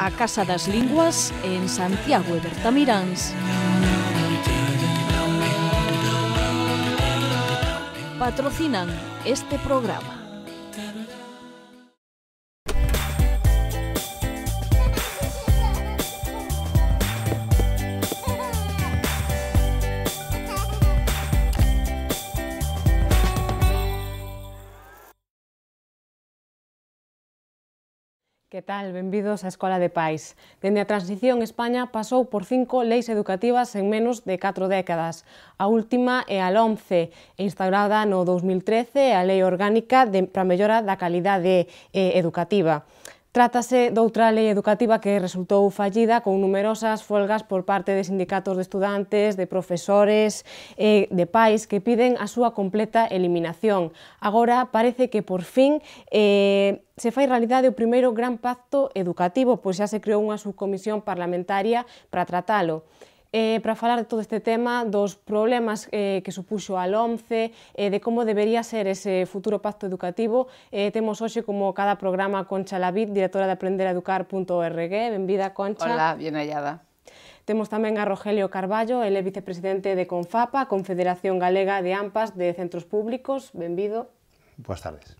a Casa das Linguas en Santiago e Bertamiráns. Patrocinan este programa. Que tal? Benvidos á Escola de Pais. Dende a transición, España pasou por cinco leis educativas en menos de catro décadas. A última é a LOMCE, instaurada no 2013, a Lei Orgánica de, para mellora da calidade eh, educativa. Trátase doutra lei educativa que resultou fallida con numerosas folgas por parte de sindicatos de estudantes, de profesores e de pais que piden a súa completa eliminación. Agora parece que por fin eh, se fai realidade o primeiro gran pacto educativo, pois xa se creou unha subcomisión parlamentaria para tratalo. Eh, para falar de todo este tema, dos problemas eh, que supuso al once eh, de cómo debería ser ese futuro pacto educativo. tenemos hoy, como cada programa Concha Lavid, directora de Educar.org. Benvida, Concha. Hola, bien hallada. Temos también a Rogelio Carballo, el vicepresidente de CONFAPA, Confederación Galega de AMPAS de Centros Públicos. Benvido. Buenas tardes.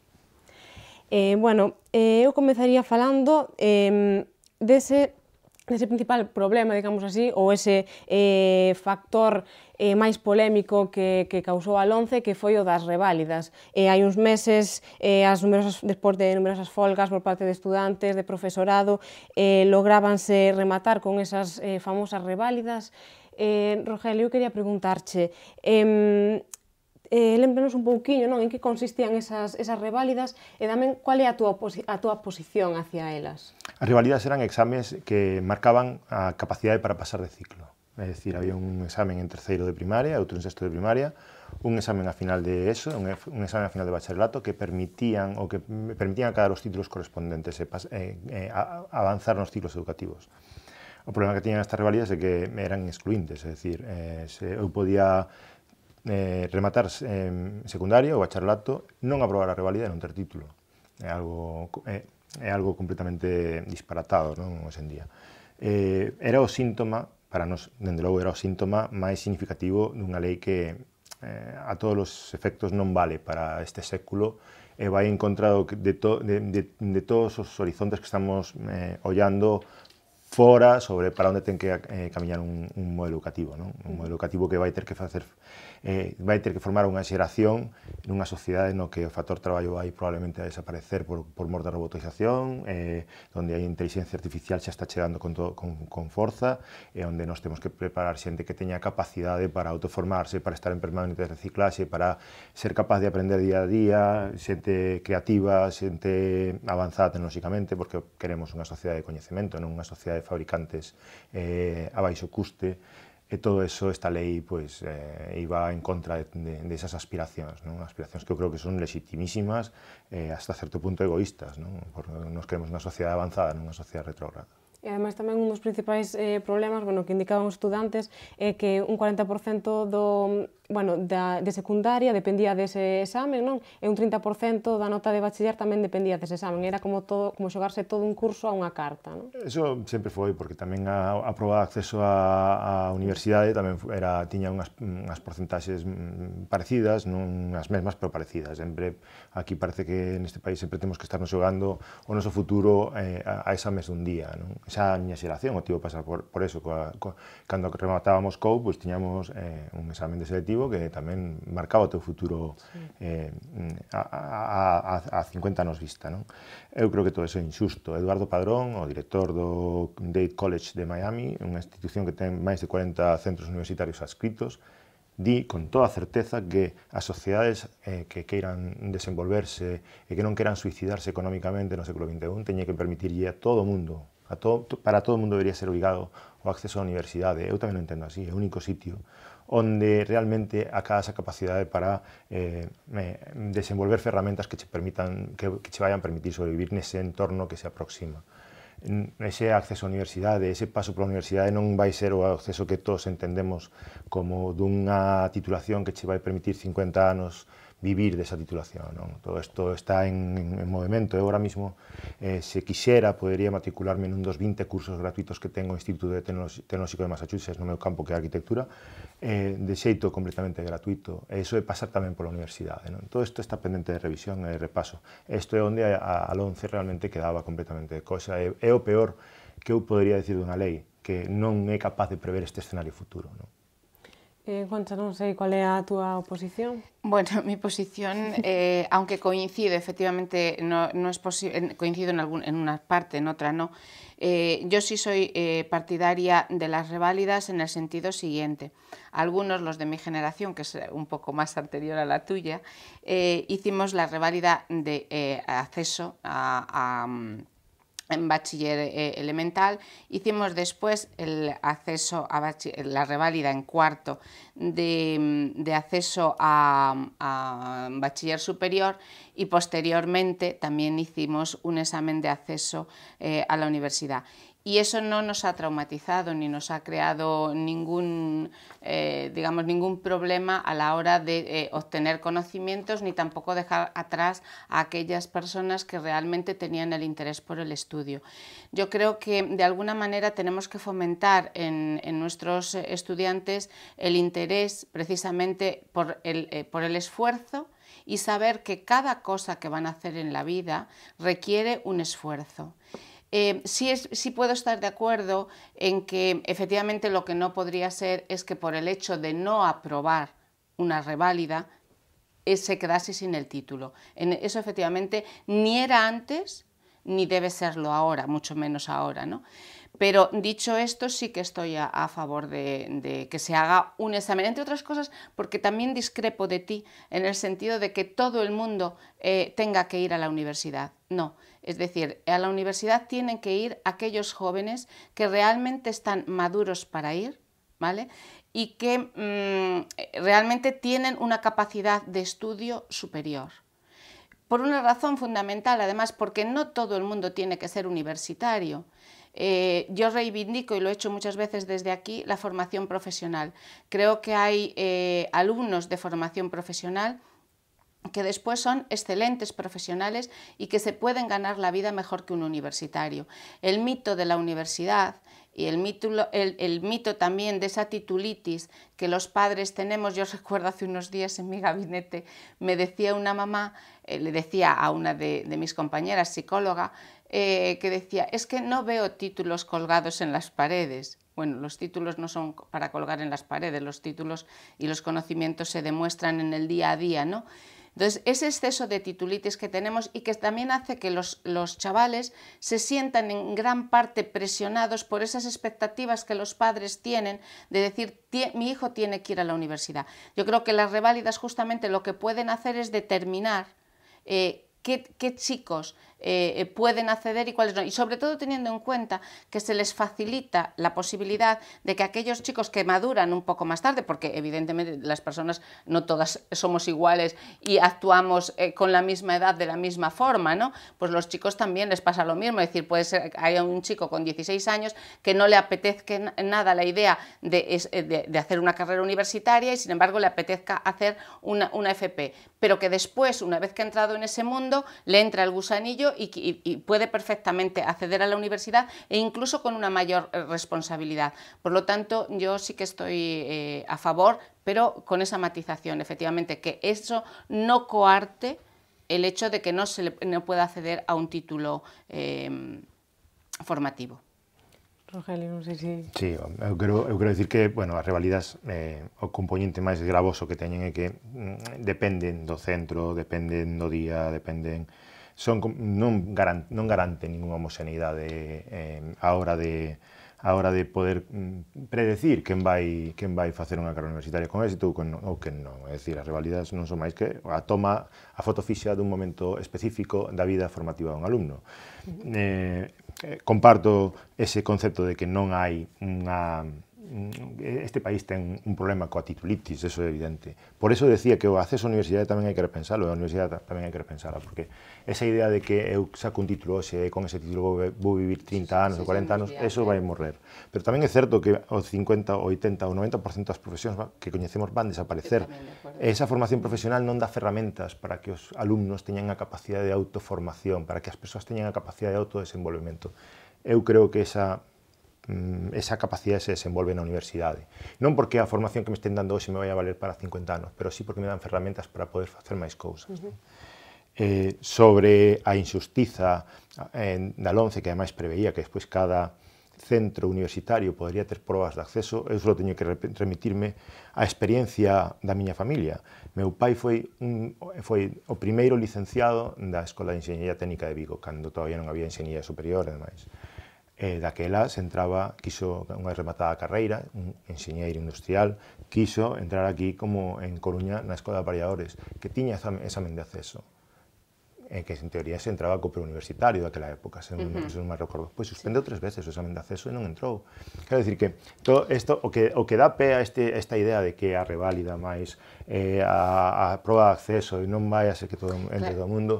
bueno, yo comenzaría falando em, de ese... ese principal problema, digamos así, ou ese eh, factor eh, máis polémico que, que causou a Lonce, que foi o das reválidas. Eh, hai uns meses, eh, as numerosas, despois de numerosas folgas por parte de estudantes, de profesorado, eh, lográbanse rematar con esas eh, famosas reválidas. Eh, Rogelio, eu quería preguntarche, eh, eh, un pouquiño en qué consistían esas, esas reválidas e cuál cual é a túa, a posición hacia ellas? Las reválidas eran exámenes que marcaban a capacidade para pasar de ciclo. Es decir, había un examen en tercero de primaria, otro en sexto de primaria, un examen a final de ESO, un, examen a final de bacharelato que permitían o que permitían os títulos correspondentes e, e, e avanzar nos ciclos educativos. El problema que tiñan estas reválidas é que eran excluintes, es decir, eh, podía eh, rematar eh, secundaria ou bacharelato non aprobar a revalida e non ter título. É algo, é, é algo completamente disparatado non hoxe en día. Eh, era o síntoma, para nos, dende logo, era o síntoma máis significativo dunha lei que eh, a todos os efectos non vale para este século e vai en contra de, to, de, de, de todos os horizontes que estamos eh, ollando fora sobre para onde ten que eh, camiñar un, un modelo educativo, non? un modelo educativo que vai ter que facer eh, vai ter que formar unha xeración nunha sociedade no que o factor traballo vai probablemente a desaparecer por, por mor da robotización, eh, onde a inteligencia artificial xa está chegando con, todo, con, con forza, e eh, onde nós temos que preparar xente que teña capacidade para autoformarse, para estar en permanente reciclase, para ser capaz de aprender día a día, xente creativa, xente avanzada tecnolóxicamente, porque queremos unha sociedade de coñecemento, non unha sociedade de fabricantes eh, a baixo custe, e todo eso, esta lei pues, eh, iba en contra de, de, de esas aspiracións, non? aspiracións que eu creo que son legitimísimas eh, hasta certo punto egoístas, non? porque nos queremos unha sociedade avanzada, non unha sociedade retrógrada. E ademais tamén un dos principais eh, problemas bueno, que indicaban os estudantes é eh, que un 40% do bueno, da, de secundaria dependía dese examen, non? E un 30% da nota de bachiller tamén dependía dese examen. Era como todo como xogarse todo un curso a unha carta, non? Eso sempre foi, porque tamén a, a proba de acceso a, a universidade tamén era, tiña unhas, unhas porcentaxes mm, parecidas, non as mesmas, pero parecidas. Sempre, aquí parece que neste país sempre temos que estarnos xogando o noso futuro eh, a, a exames dun día, non? Esa miña xeración o tivo pasar por, por eso, coa, coa, cando rematábamos COU, pois pues, tiñamos eh, un examen de selectivo colectivo que tamén marcaba o teu futuro eh, mm, a, a, a, a 50 anos vista. Non? Eu creo que todo iso é injusto. Eduardo Padrón, o director do Dade College de Miami, unha institución que ten máis de 40 centros universitarios adscritos, di con toda certeza que as sociedades eh, que queiran desenvolverse e que non queiran suicidarse económicamente no século XXI teñen que permitirlle a todo o mundo, a todo, para todo o mundo debería ser obrigado o acceso á universidade. Eu tamén o entendo así, é o único sitio donde realmente acaba esa capacidad para eh, desenvolver ferramentas que che permitan que, que che vayan permitir sobrevivir ese entorno que se aproxima ese acceso a universidades, ese paso universidades no va a ser o acceso que todos entendemos como de una titulación que va a permitir 50 años vivir de esa titulación. Todo esto está en, movimiento. ahora mismo, eh, si quisiera, podría matricularme en unos 20 cursos gratuitos que tengo en el Instituto de Tecnológico de Massachusetts, no meu campo que arquitectura, eh, de xeito completamente gratuito. Eso de pasar también por la universidad. Todo esto está pendiente de revisión de repaso. Esto es donde al 11 realmente quedaba completamente de cosa. É, e, e o peor que podría decir decir una ley, que no es capaz de prever este escenario futuro. Eh, no sé, ¿cuál es tu Bueno, mi posición, eh, aunque coincide, efectivamente, no, es coincido en, algún, en una parte, en otra no. Eh, yo sí soy eh, partidaria de las reválidas en el sentido siguiente. Algunos, los de mi generación, que es un poco más anterior a la tuya, hicimos la reválida de acceso a mm, en bachiller eh, elemental, hicimos después el acceso a la reválida en cuarto de, mm, acceso a, bachiller superior y posteriormente también hicimos un examen de acceso eh, a la universidad y eso no nos ha traumatizado ni nos ha creado ningún, eh, ningún problema a la hora de eh, obtener conocimientos ni tampoco dejar atrás a aquellas personas que realmente tenían el interés por el estudio. Yo creo que de alguna manera tenemos que fomentar en, nuestros estudiantes el interés precisamente por el, eh, por el esfuerzo y saber que cada cosa que van a hacer en la vida requiere un esfuerzo eh, sí, puedo estar de acuerdo en que efectivamente lo que no podría ser es que por el hecho de no aprobar una reválida eh, se quedase sin el título. eso efectivamente ni era antes ni debe serlo ahora, mucho menos ahora. ¿no? Pero dicho esto, sí que estoy a, favor de, que se haga un examen, entre otras cosas, porque también discrepo de ti en el sentido de que todo el mundo eh, tenga que ir a la universidad. No, es decir, a la universidad tienen que ir aquellos jóvenes que realmente están maduros para ir, ¿vale? Y que mm, realmente tienen una capacidad de estudio superior. Por una razón fundamental, además, porque no todo el mundo tiene que ser universitario. Eh, yo reivindico, y lo he hecho muchas veces desde aquí, la formación profesional. Creo que hay eh, alumnos de formación profesional que después son excelentes profesionales y que se pueden ganar la vida mejor que un universitario. El mito de la universidad y el mito, el, mito también de esa titulitis que los padres tenemos, yo recuerdo hace unos días en mi gabinete, me decía una mamá, eh, le decía a una de, mis compañeras psicóloga, eh, que decía, es que no veo títulos colgados en las paredes. Bueno, los títulos no son para colgar en las paredes, los títulos y los conocimientos se demuestran en el día a día, ¿no? Entonces, ese exceso de titulitis que tenemos y que también hace que los, chavales se sientan en gran parte presionados por esas expectativas que los padres tienen de decir, mi hijo tiene que ir a la universidad. Yo creo que las reválidas justamente lo que pueden hacer es determinar eh, qué chicos eh, eh, pueden acceder y cuáles no. Y sobre todo teniendo en cuenta que se les facilita la posibilidad de que aquellos chicos que maduran un poco más tarde, porque evidentemente las personas no todas somos iguales y actuamos eh, con la misma edad de la misma forma, ¿no? Pues los chicos también les pasa lo mismo. Es decir, puede ser hay un chico con 16 años que no le apetezca nada la idea de, hacer una carrera universitaria y sin embargo le apetezca hacer una, una FP, pero que después, una vez que ha entrado en ese mundo, le entra el gusanillo y, puede perfectamente acceder a la universidad e incluso con una mayor eh, responsabilidad. Por lo tanto, yo sí que estoy eh, a favor, pero con esa matización, efectivamente, que eso no coarte el hecho de que no se pueda acceder a un título em, formativo. Rogelio, no sé si... Sí, yo quiero decir que, bueno, rivalidades, revalidas eh, o componente más gravoso que tienen es que mm, dependen do centro, dependen do día, dependen son, non, garante ninguna homoxeneidade eh, a hora de hora de poder mm, predecir quen vai quen vai facer unha carreira universitaria con éxito ou, con, no. Es decir, las rivalidades no son más que a toma, a foto de un momento específico la vida formativa un alumno. Eh, eh, comparto ese concepto de que no hay una... Mm, este país ten un problema coa titulitis, eso é evidente. Por eso decía que o acceso á universidade tamén hai que repensalo, a universidade tamén hai que repensala, porque esa idea de que eu saco un título hoxe e con ese título vou, vou vivir 30 anos sí, ou 40 anos, eso vai morrer. Pero tamén é certo que o 50, o 80, o 90% das profesións que coñecemos van desaparecer. De esa formación profesional non dá ferramentas para que os alumnos teñan a capacidade de autoformación, para que as persoas teñan a capacidade de autodesenvolvemento. Eu creo que esa Mm, esa capacidade se desenvolve na universidade. Non porque a formación que me estén dando hoxe me vai a valer para 50 anos, pero sí porque me dan ferramentas para poder facer máis cousas. Uh -huh. eh, sobre a injustiza en, da LONCE, que ademais preveía que despois cada centro universitario podría ter probas de acceso, eu só teño que remitirme á experiencia da miña familia. Meu pai foi, un, foi o primeiro licenciado da Escola de Enxeñería Técnica de Vigo, cando todavía non había enxeñería superior, ademais. E eh, daquela se entraba, quiso unha rematada carreira, un enxeñeiro industrial, quiso entrar aquí como en Coruña na Escola de Apareadores, que tiña esa, esa men de acceso eh, que en teoría se entraba co preuniversitario daquela época, se non, uh -huh. se non me recordo. Pois suspendeu tres veces o examen de acceso e non entrou. Quero dicir que todo isto o que o que dá pé a este esta idea de que a reválida máis eh, a, a proba de acceso e non vai a ser que todo entre claro. todo o mundo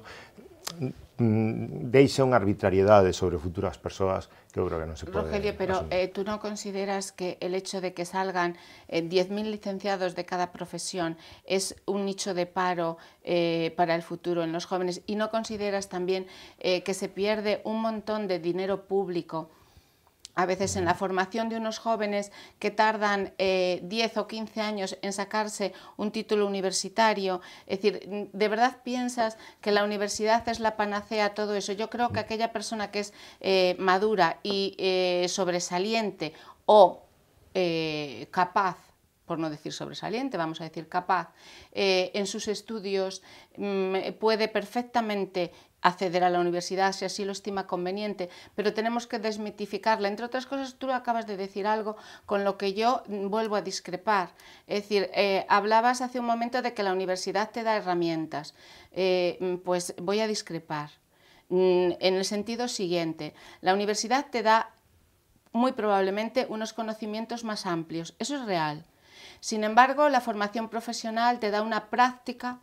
Mm, deixa una arbitrariedades sobre futuras personas que yo creo que no se puede. Rogelio, pero eh, tú no consideras que el hecho de que salgan 10.000 eh, licenciados de cada profesión es un nicho de paro eh, para el futuro en los jóvenes y no consideras también que se pierde un montón de dinero público a veces en la formación de unos jóvenes que tardan 10 eh, o 15 años en sacarse un título universitario. Es decir, ¿de verdad piensas que la universidad es la panacea a todo eso? Yo creo que aquella persona que es eh, madura y eh, sobresaliente o capaz por no decir sobresaliente, vamos a decir capaz, en sus estudios mm, puede perfectamente acceder a la universidad si así lo estima conveniente, pero tenemos que desmitificarla. Entre otras cosas, tú acabas de decir algo con lo que yo vuelvo a discrepar. Es decir, eh, hablabas hace un momento de que la universidad te da herramientas. Eh, pues voy a discrepar mm, en el sentido siguiente. La universidad te da muy probablemente unos conocimientos más amplios, eso es real. Sin embargo, la formación profesional te da una práctica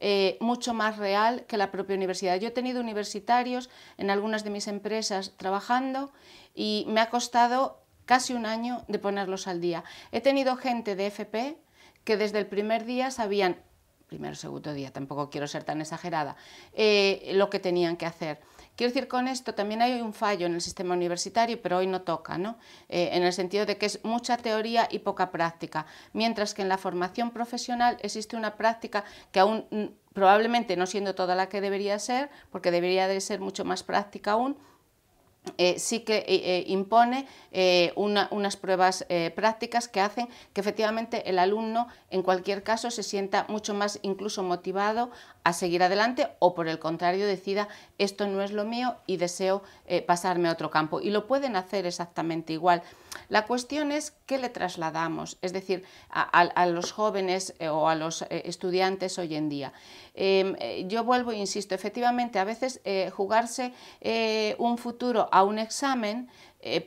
eh, mucho más real que la propia universidad. Yo he tenido universitarios en algunas de mis empresas trabajando y me ha costado casi un año de ponerlos al día. He tenido gente de FP que desde el primer día sabían, primero segundo día, tampoco quiero ser tan exagerada, eh, lo que tenían que hacer. Quiero decir con esto, también hay un fallo en el sistema universitario, pero hoy no toca, ¿no? Eh, en el sentido de que es mucha teoría y poca práctica, mientras que en la formación profesional existe una práctica que aún mm, probablemente no siendo toda la que debería ser, porque debería de ser mucho más práctica aún, eh, sí que eh, eh, impone unas pruebas prácticas que hacen que efectivamente el alumno en cualquier caso se sienta mucho más incluso motivado a seguir adelante o por el contrario decida esto no es lo mío y deseo pasarme a otro campo. Y lo pueden hacer exactamente igual. La cuestión es qué le trasladamos, es decir, a, los jóvenes eh, o a los eh, estudiantes hoy en día. Em, eh, yo vuelvo e insisto, efectivamente, a veces jugarse un futuro a un examen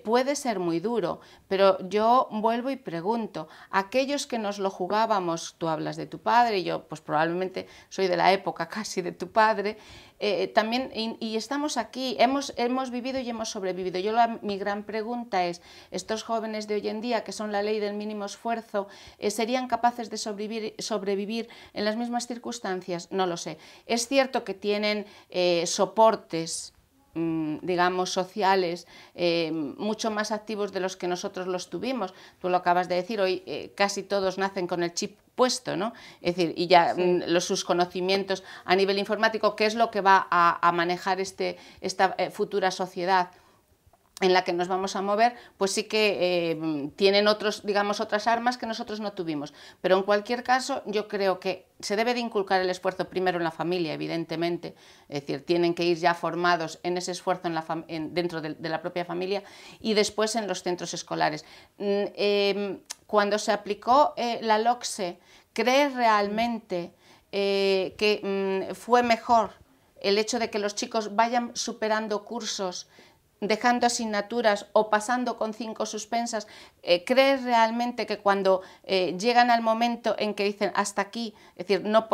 puede ser muy duro, pero yo vuelvo y pregunto, aquellos que nos lo jugábamos, tú hablas de tu padre, yo pues probablemente soy de la época casi de tu padre, eh, también, y, estamos aquí, hemos, hemos vivido y hemos sobrevivido. Yo mi gran pregunta es, ¿estos jóvenes de hoy en día, que son la ley del mínimo esfuerzo, eh, serían capaces de sobrevivir, sobrevivir, en las mismas circunstancias? No lo sé. Es cierto que tienen eh, soportes mm, digamos, sociales, mucho más activos de los que nosotros los tuvimos. Tú lo acabas de decir, hoy casi todos nacen con el chip ¿no? Es decir, y ya mm, los, sus conocimientos a nivel informático, qué es lo que va a, manejar este, esta eh, futura sociedad en la que nos vamos a mover, pues sí que eh, tienen otros, digamos, otras armas que nosotros no tuvimos. Pero en cualquier caso, yo creo que se debe de inculcar el esfuerzo primero en la familia, evidentemente, es decir, tienen que ir ya formados en ese esfuerzo en la dentro de, la propia familia y después en los centros escolares. Mm, em, cuando se aplicó eh, la LOCSE, ¿cree realmente eh, que mm, fue mejor el hecho de que los chicos vayan superando cursos dejando asignaturas o pasando con cinco suspensas, eh, ¿crees realmente que cuando eh, llegan al momento en que dicen hasta aquí, es decir, no,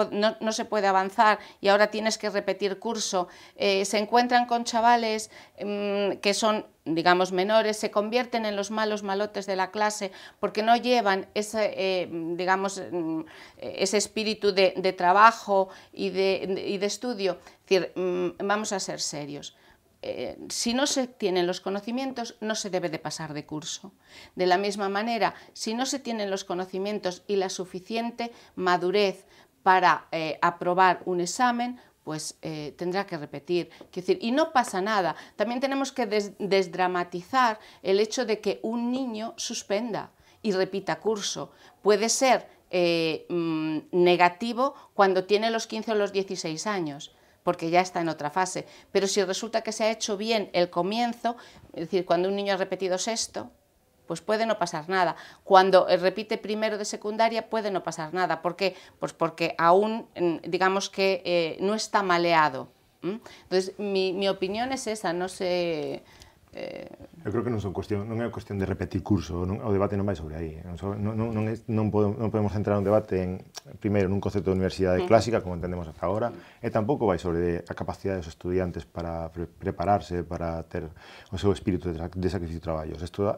se puede avanzar y ahora tienes que repetir curso, eh, se encuentran con chavales mm, que son digamos, menores, se convierten en los malos malotes de la clase porque no llevan ese, digamos, mm, ese espíritu de, trabajo y de, y de estudio. Es decir, mm, vamos a ser serios. Eh, si no se tienen los conocimientos, no se debe de pasar de curso. De la misma manera, si no se tienen los conocimientos y la suficiente madurez para eh, aprobar un examen, pues eh, tendrá que repetir. Decir, y no pasa nada. También tenemos que desdramatizar el hecho de que un niño suspenda y repita curso. Puede ser mm, negativo cuando tiene los 15 o los 16 años, porque ya está en otra fase. Pero si resulta que se ha hecho bien el comienzo, es decir, cuando un niño ha repetido sexto, pues puede no pasar nada. Cuando eh, repite primero de secundaria puede no pasar nada. ¿Por qué? Pues porque aún, mm, digamos que eh, no está maleado. Entonces, mi, mi, opinión es esa, no sé... Yo eh, creo que no es cuestión, no cuestión de repetir curso, o debate no va sobre ahí No podemos centrar un debate en, un un concepto de universidad mm. clásica, como entendemos hasta ahora, y e tampoco va sobre la capacidad de los estudiantes para prepararse, para tener o espíritu de, sacrificio de trabajos Esto,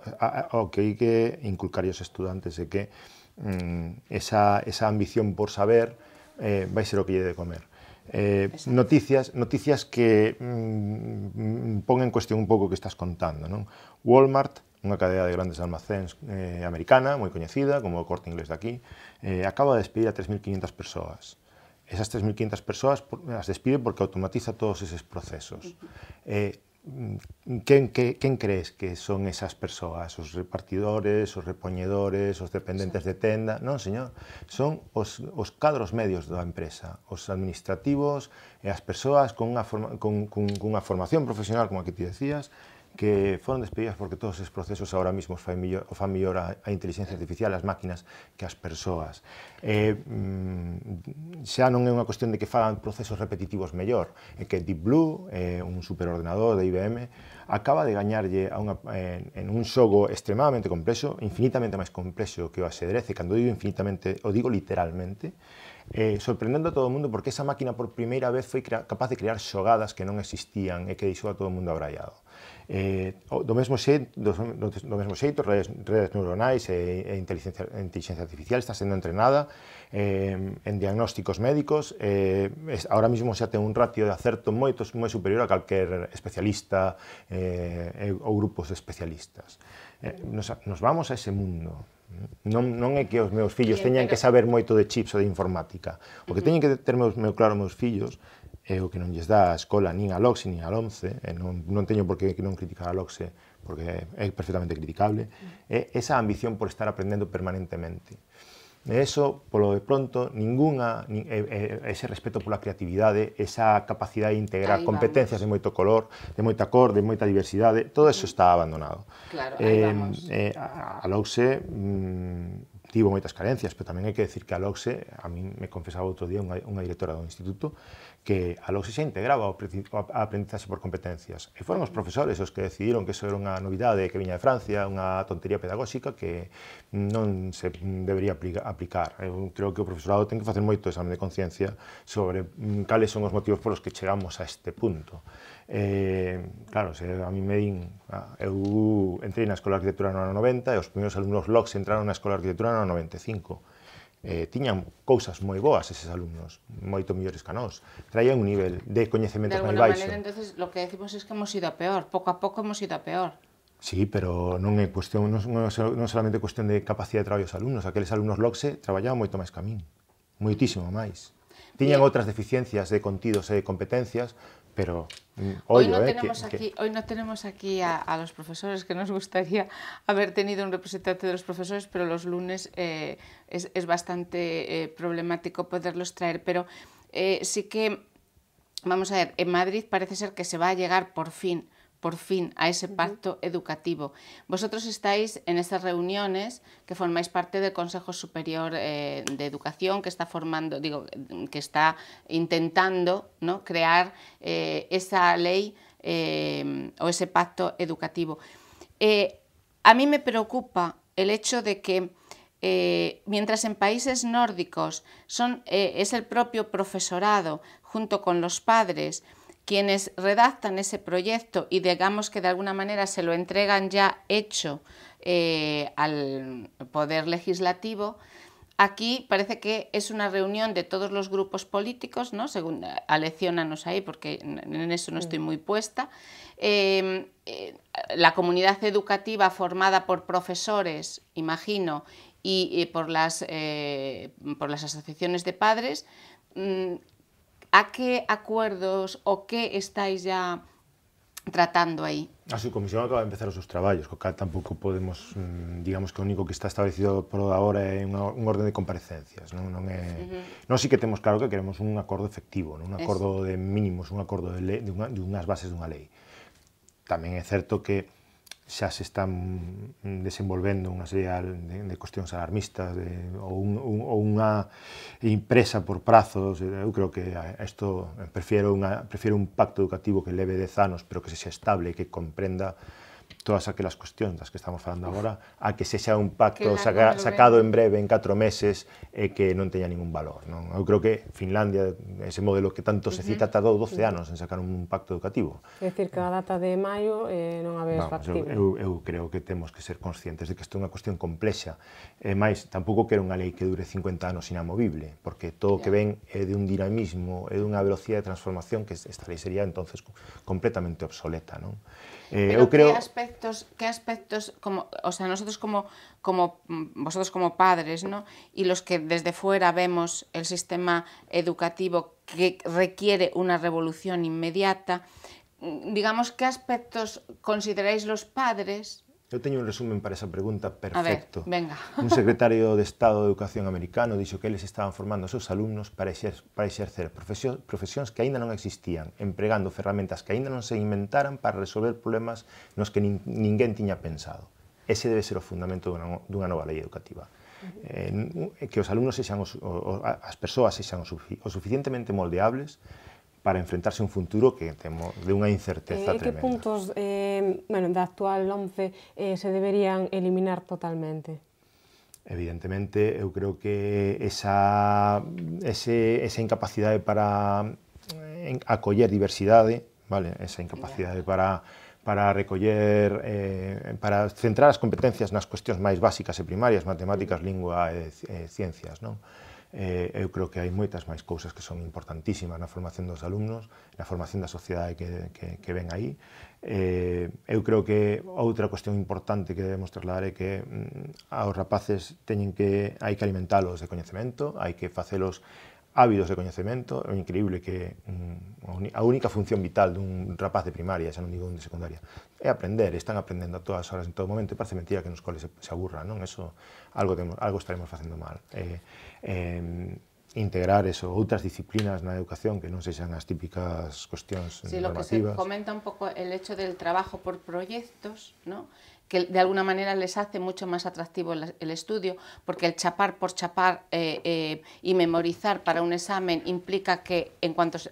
que hai que inculcar estudiantes de que mm, esa, esa ambición por saber eh, va a ser lo que lle de comer eh, noticias, noticias que mm, mm, pongan en cuestión un poco lo que estás contando. Walmart, una cadena de grandes almacenes eh, americana, muy conocida, como corte inglés de aquí, eh, acaba de despedir a 3.500 personas. Esas 3.500 personas las despide porque automatiza todos esos procesos. Mm, quen, que, quen crees que son esas persoas? Os repartidores, os repoñedores, os dependentes sí. de tenda? Non, señor, son os, os cadros medios da empresa, os administrativos e as persoas con unha, forma, con, con, con formación profesional, como a que ti decías, que foron despedidas porque todos esos procesos ahora mismo fan millor, o fan millor a, a inteligencia artificial, as máquinas, que as persoas. Eh, mm, xa non é unha cuestión de que fagan procesos repetitivos mellor, é que Deep Blue, eh, un superordenador de IBM, acaba de gañarlle a unha, en, en un xogo extremadamente complexo, infinitamente máis complexo que o e cando digo infinitamente, o digo literalmente, eh, sorprendendo a todo o mundo porque esa máquina por primeira vez foi capaz de crear xogadas que non existían e que deixou a todo o mundo abraiado. Eh, do mesmo xeito, do, do mesmo xeito redes, redes neuronais e, e inteligencia, inteligencia artificial está sendo entrenada eh, en diagnósticos médicos. Eh, es, ahora mismo xa ten un ratio de acerto moito moi superior a calquer especialista eh, ou grupos de especialistas. Eh, nos, nos vamos a ese mundo. Non, non é que os meus fillos teñan que saber moito de chips ou de informática. O que teñen que ter meus, meu claro meus fillos é o que non lles dá a escola nin a LOXE nin a LOMCE, e non, non teño por que non criticar a LOXE, porque é perfectamente criticable, é esa ambición por estar aprendendo permanentemente. E eso, polo de pronto, ninguna, nin, e, e, ese respeto pola creatividade, esa capacidade de integrar competencias de moito color, de moita cor, de moita diversidade, todo eso está abandonado. Claro, eh, vamos. Eh, a, a LOXE mm, tivo moitas carencias, pero tamén hai que decir que a LOXE, a mí me confesaba outro día unha, unha directora do instituto, que a los 60 a aprendizaxe por competencias. E foron os profesores os que decidiron que eso era unha novidade que viña de Francia, unha tontería pedagóxica que non se debería aplicar. Eu creo que o profesorado ten que facer moito exame de conciencia sobre mm, cales son os motivos polos que chegamos a este punto. Eh, claro, se a mí me din, ah, eu entrei na Escola de Arquitectura no ano 90 e os primeiros alumnos LOCs entraron na Escola de Arquitectura no ano 95 eh, tiñan cousas moi boas eses alumnos, moito mellores que nós. Traían un nivel de coñecementos moi baixo. Manera, entonces, lo que decimos é es que hemos ido a peor, pouco a pouco hemos ido a peor. Sí, pero non é cuestión, non, non, solamente cuestión de capacidade de traballo dos alumnos, aqueles alumnos LOXE traballaban moito máis camín, moitísimo máis. Tiñan outras deficiencias de contidos e de competencias, Mm, hoy, no, ¿eh? tenemos aquí, hoy no tenemos aquí a, los profesores, que nos gustaría haber tenido un representante de los profesores, pero los lunes eh, es, bastante eh, problemático poderlos traer. Pero sí que, vamos a ver, en Madrid parece ser que se va a llegar por fin por fin a ese pacto educativo. Vosotros estáis en esas reuniones que formáis parte del Consejo Superior eh, de Educación que está formando, digo, que está intentando ¿no? crear eh, esa ley eh, o ese pacto educativo. a mí me preocupa el hecho de que mientras en países nórdicos es el propio profesorado junto con los padres quienes redactan ese proyecto y digamos que de alguna manera se lo entregan ya hecho eh, al Poder Legislativo, Aquí parece que es una reunión de todos los grupos políticos, ¿no? Según eh, ahí, porque en eso no estoy muy puesta. Em, eh, la comunidad educativa formada por profesores, imagino, y, por, las, por las asociaciones de padres, mm, a que acuerdos o que estáis ya tratando aí? A subcomisión acaba de empezar os seus traballos, co cal tampouco podemos, mm, digamos que o único que está establecido por agora é un orden de comparecencias, non, non é... Uh -huh. Non si que temos claro que queremos un acordo efectivo, non? un acordo Eso. de mínimos, un acordo de, le, de, unha, de unhas bases dunha lei. Tamén é certo que ya se están desenvolvendo una serie de, cuestiones alarmistas de, ou, un, impresa por prazos, Yo creo que esto, prefiero, prefiero un pacto educativo que leve de zanos, pero que se estable y e que comprenda todas aquelas cuestións las que estamos hablando ahora, a que sea un pacto sacado en breve, en cuatro meses, eh, que no tenía ningún valor. Non? creo que Finlandia, ese modelo que tanto se cita, tardou 12 años en sacar un pacto educativo. Es decir, que a data de maio eh, non haber factible. Eu, creo que tenemos que ser conscientes de que esto es una cuestión compleja. E eh, máis, tampouco que unha que dure 50 años inamovible, porque todo o que ven es de un dinamismo, de una velocidad de transformación que esta ley sería entonces completamente obsoleta. Non? Eh, ¿qué aspectos, aspectos como, o sea, nosotros como, como, mm, vosotros como padres, ¿no? Y los que desde fuera vemos el sistema educativo que requiere una revolución inmediata, mm, digamos, ¿qué aspectos consideráis los padres Eu teño un resumen para esa pregunta perfecto. A ver, venga. Un secretario de Estado de Educación americano dixo que eles estaban formando os seus alumnos para, exer, para exercer profesión, profesións que aínda non existían, empregando ferramentas que aínda non se inventaran para resolver problemas nos que nin, ninguén tiña pensado. Ese debe ser o fundamento dunha, dunha nova lei educativa eh, que os alumnos sexan os, o, as persoas sexan o, sufi o suficientemente moldeables para enfrentarse a un futuro que temos de unha incerteza eh, tremenda. Que puntos eh, bueno, da actual 11 eh, se deberían eliminar totalmente? Evidentemente, eu creo que esa, ese, esa incapacidade para eh, acoller diversidade, vale? esa incapacidade para para recoller, eh, para centrar as competencias nas cuestións máis básicas e primarias, matemáticas, mm. lingua e, e ciencias. Non? eh, eu creo que hai moitas máis cousas que son importantísimas na formación dos alumnos, na formación da sociedade que, que, que ven aí. Eh, eu creo que outra cuestión importante que debemos trasladar é que mm, aos rapaces teñen que hai que alimentalos de coñecemento, hai que facelos ávidos de conocimiento, é increíble que la mm, única función vital de un rapaz de primaria, xa non digo de secundaria, es aprender, están aprendiendo a todas horas en todo momento, y parece mentira que nos coles se, aburran, aburra, non? Eso, algo, temos, algo estaremos haciendo mal. Eh, em, integrar eso, otras disciplinas la educación que non sean las típicas cuestiones sí, normativas. lo que se comenta un poco el hecho del trabajo por proyectos, ¿no? que de alguna manera les hace mucho más atractivo el, estudio, porque el chapar por chapar eh, eh, y memorizar para un examen implica que en cuanto se,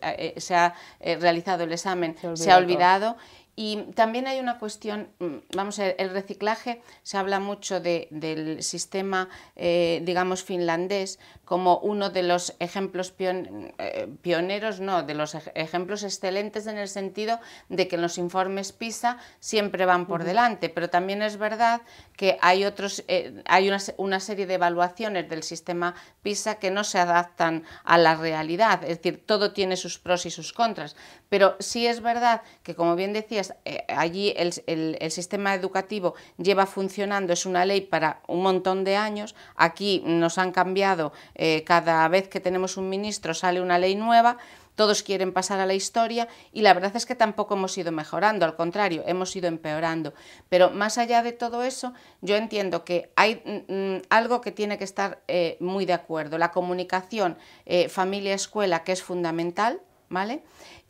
ha eh, realizado el examen se ha olvidado y también hay una cuestión, mm, vamos el reciclaje, se habla mucho del sistema, eh, digamos, finlandés como uno de los ejemplos eh, pioneros, no, de los ejemplos excelentes en el sentido de que los informes PISA siempre van por delante, pero también es verdad que hay, otros, eh, hay una, una serie de evaluaciones del sistema PISA que no se adaptan a la realidad, es decir, todo tiene sus pros y sus contras, pero sí es verdad que, como bien decías, eh, allí el, sistema educativo lleva funcionando, es una ley para un montón de años, aquí nos han cambiado, eh, cada vez que tenemos un ministro sale una ley nueva, todos quieren pasar a la historia y la verdad es que tampoco hemos ido mejorando, al contrario, hemos ido empeorando. Pero más allá de todo eso, yo entiendo que hay mm, mm, algo que tiene que estar eh, muy de acuerdo, la comunicación familia-escuela, que es fundamental,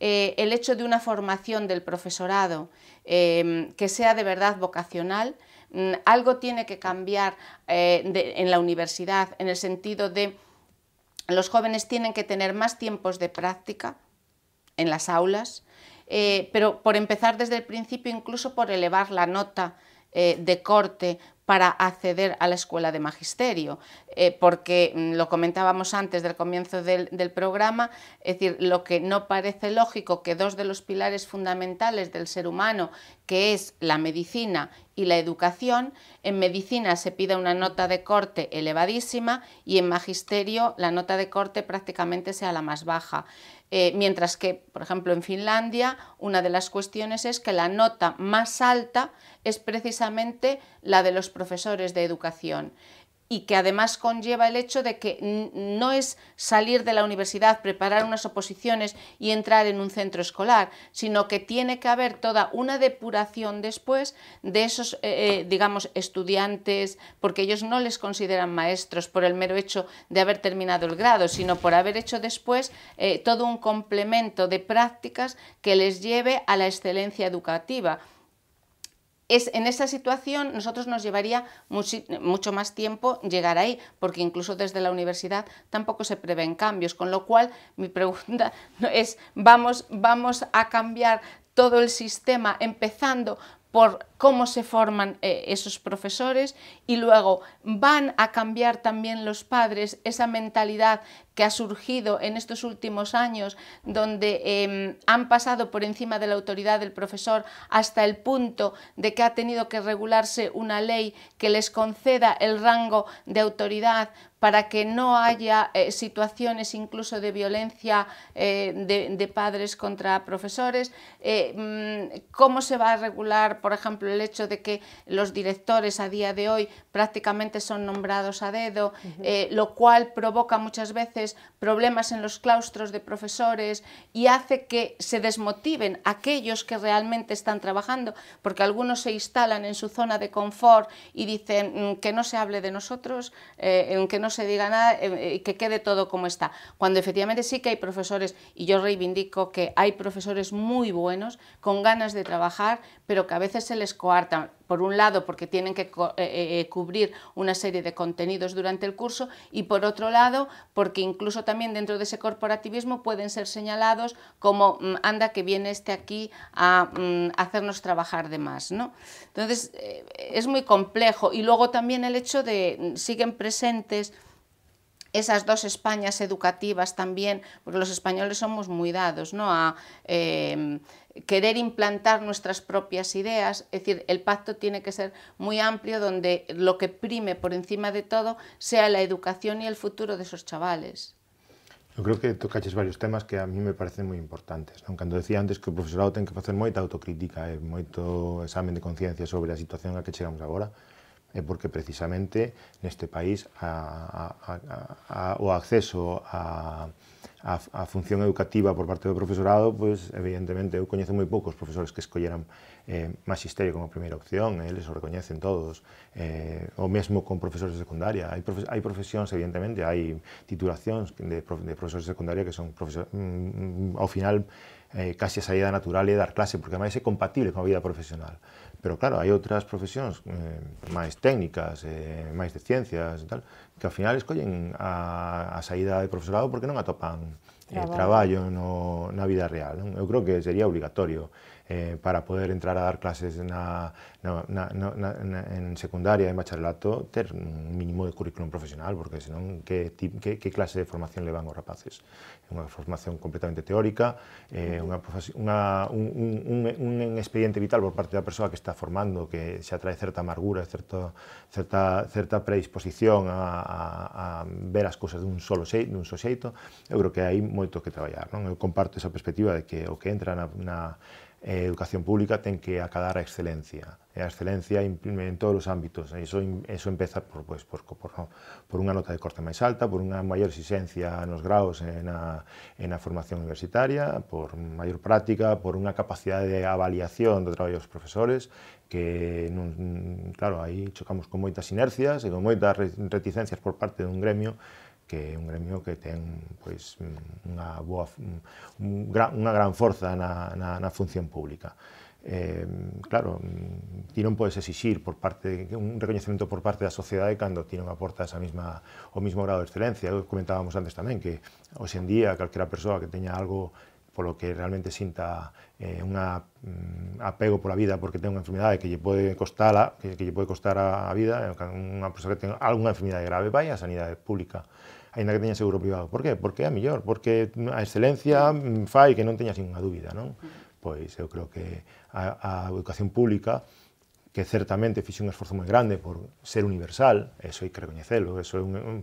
eh, el hecho de una formación del profesorado em, que sea de verdad vocacional, mm, algo tiene que cambiar eh, en la universidad en el sentido de los jóvenes tienen que tener más tiempos de práctica en las aulas, eh, pero por empezar desde el principio, incluso por elevar la nota eh, de corte para acceder a la escuela de magisterio, eh, porque mm, lo comentábamos antes del comienzo del, del, programa, es decir, lo que no parece lógico que dos de los pilares fundamentales del ser humano, que es la medicina y la educación, en medicina se pida una nota de corte elevadísima y en magisterio la nota de corte prácticamente sea la más baja. Eh, mientras que, por ejemplo, en Finlandia, una de las cuestiones es que la nota más alta es precisamente la de los profesores de educación y que además conlleva el hecho de que no es salir de la universidad, preparar unas oposiciones y entrar en un centro escolar, sino que tiene que haber toda una depuración después de esos, eh, eh, digamos, estudiantes, porque ellos no les consideran maestros por el mero hecho de haber terminado el grado, sino por haber hecho después eh, todo un complemento de prácticas que les lleve a la excelencia educativa en esa situación nosotros nos llevaría mucho, más tiempo llegar ahí, porque incluso desde la universidad tampoco se prevén cambios, con lo cual mi pregunta es, ¿vamos, vamos a cambiar todo el sistema empezando por cómo se forman eh, esos profesores y luego van a cambiar también los padres esa mentalidad que ha surgido en estos últimos años, donde em, han pasado por encima de la autoridad del profesor hasta el punto de que ha tenido que regularse una ley que les conceda el rango de autoridad para que no haya eh, situaciones incluso de violencia eh, de, de, padres contra profesores, mm, cómo se va a regular, por ejemplo, el hecho de que los directores a día de hoy prácticamente son nombrados a dedo, eh, lo cual provoca muchas veces problemas en los claustros de profesores y hace que se desmotiven aquellos que realmente están trabajando, porque algunos se instalan en su zona de confort y dicen mm, que no se hable de nosotros, eh, que no se diga nada, eh, y que quede todo como está. Cuando efectivamente sí que hay profesores, y yo reivindico que hay profesores muy buenos, con ganas de trabajar, pero que a veces se les coartan, por un lado porque tienen que eh, eh, eh, cubrir una serie de contenidos durante el curso y por otro lado porque incluso también dentro de ese corporativismo pueden ser señalados como mm, anda que viene este aquí a mm, hacernos trabajar de más. ¿no? Entonces es muy complejo y luego también el hecho de mm, siguen presentes esas dos Españas educativas también, porque los españoles somos muy dados ¿no? a em, querer implantar nuestras propias ideas, es decir, el pacto tiene que ser muy amplio donde lo que prime por encima de todo sea la educación y el futuro de esos chavales. Yo creo que tocaches varios temas que a mí me parecen muy importantes. aunque cuando decía antes que el profesorado tiene que hacer mucha autocrítica e muy examen de conciencia sobre la situación a la que llegamos ahora, porque precisamente en este país o acceso a, función educativa por parte del profesorado, pues evidentemente, yo muy pocos pocos profesores que escogieran eh, magisterio como primera opción, les lo reconocen todos, eh, o mismo con profesores de secundaria. Hay profesiones, evidentemente, hay titulaciones de, profesores de secundaria que son, mm, mm, al final, eh, casi a salida natural de dar clase, porque además es compatible con la vida profesional. Pero claro, hai outras profesións eh, máis técnicas, eh, máis de ciencias e tal, que ao final escollen a, a saída de profesorado porque non atopan eh, traballo no, na vida real. Non? Eu creo que sería obligatorio Eh, para poder entrar a dar clases en secundaria, en bacharelato, tener un mínimo de currículum profesional, porque si qué ¿qué clase de formación le van los rapaces? Una formación completamente teórica, eh, pues, un, expediente vital por parte de la persona que está formando, que se atrae cierta amargura, cierta cierta predisposición a, ver las cosas de un solo de yo creo que hay mucho que trabajar. Yo comparto esa perspectiva de que o que entra en una... Eh, educación pública tiene que acabar a excelencia, e a excelencia en todos los ámbitos, Eso empieza por, pues, por, por, nota de corte más alta, por una mayor exigencia en los grados en la e formación universitaria, por mayor práctica, por una capacidad de avaliación do traballo dos profesores, que, nun, claro, aí chocamos con muchas inercias y e con muchas reticencias por parte de un gremio que é un gremio que ten pois, unha, boa, un, gran, unha gran forza na, na, na función pública. Eh, claro, ti non podes exixir por parte un recoñecemento por parte da sociedade cando ti non aportas a mesma, o mismo grado de excelencia. Eu comentábamos antes tamén que hoxe en día calquera persoa que teña algo polo que realmente sinta eh, un mm, apego pola vida porque ten unha enfermidade que lle pode costar que, que lle pode costar a, a vida, eh, unha persoa que ten algunha enfermidade grave vai á sanidade pública ainda que teña seguro privado. Por que? Porque é mellor, porque a excelencia mm, fai que non teñas ninguna dúbida, non? Pois eu creo que a, a educación pública que certamente fixe un esforzo moi grande por ser universal, eso hai que recoñecelo, eso é un, un,